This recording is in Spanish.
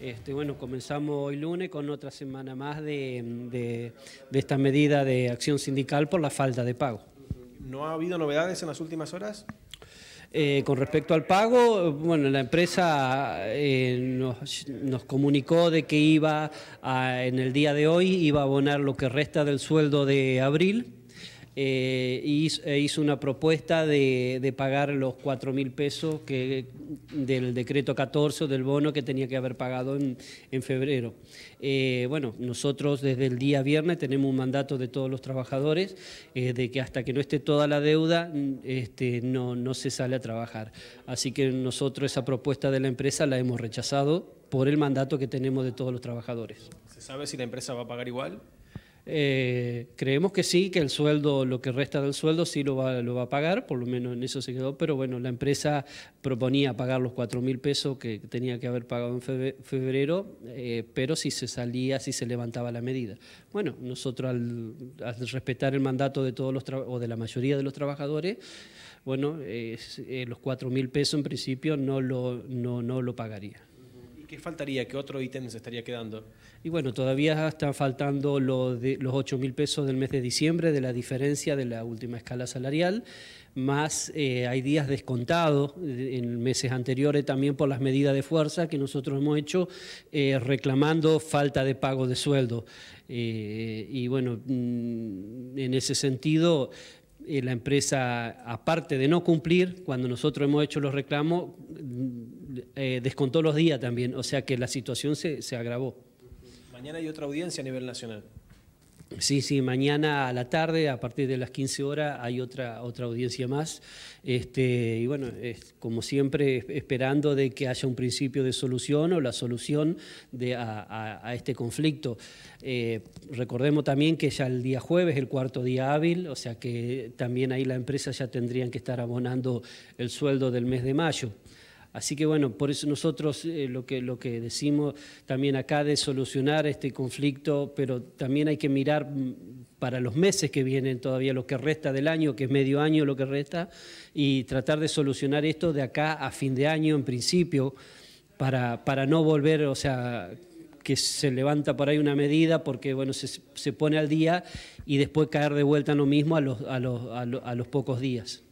Este, bueno, comenzamos hoy lunes con otra semana más de, esta medida de acción sindical por la falta de pago. ¿No ha habido novedades en las últimas horas? Eh, con respecto al pago, bueno, la empresa eh, nos, comunicó de que iba, en el día de hoy, iba a abonar lo que resta del sueldo de abril eh, e hizo, una propuesta de, pagar los 4.000 mil pesos que, del decreto 14 del bono que tenía que haber pagado en, en febrero. Eh, bueno, nosotros desde el día viernes tenemos un mandato de todos los trabajadores eh, de que hasta que no esté toda la deuda este, no, no se sale a trabajar. Así que nosotros esa propuesta de la empresa la hemos rechazado por el mandato que tenemos de todos los trabajadores. ¿Se sabe si la empresa va a pagar igual? Eh, creemos que sí, que el sueldo, lo que resta del sueldo, sí lo va, lo va a pagar, por lo menos en eso se quedó, pero bueno, la empresa proponía pagar los 4.000 pesos que tenía que haber pagado en febrero, eh, pero si se salía, si se levantaba la medida. Bueno, nosotros al, respetar el mandato de todos los o de la mayoría de los trabajadores, bueno, eh, los 4.000 pesos en principio no lo, no, no lo pagaría. ¿Qué faltaría? ¿Qué otro ítem se estaría quedando? Y bueno, todavía están faltando los, de, 8 mil pesos del mes de diciembre de la diferencia de la última escala salarial, más eh, hay días descontados en meses anteriores también por las medidas de fuerza que nosotros hemos hecho eh, reclamando falta de pago de sueldo. Eh, y bueno, mm, en ese sentido la empresa, aparte de no cumplir, cuando nosotros hemos hecho los reclamos, eh, descontó los días también, o sea que la situación se, agravó. Mañana hay otra audiencia a nivel nacional. Sí, sí, mañana a la tarde, a partir de las 15 horas, hay otra, otra audiencia más. Este, y bueno, como siempre, esperando de que haya un principio de solución o la solución a, este conflicto. Eh, recordemos también que ya el día jueves, el cuarto día hábil, o sea que también ahí la empresa ya tendrían que estar abonando el sueldo del mes de mayo. Así que bueno, por eso nosotros eh, lo, que, lo que decimos también acá de solucionar este conflicto, pero también hay que mirar mm, para los meses que vienen todavía, lo que resta del año, que es medio año lo que resta, y tratar de solucionar esto de acá a fin de año en principio, para, no volver, o sea, que se levanta por ahí una medida porque bueno, se, se pone al día y después caer de vuelta en lo mismo a los, a a los pocos días.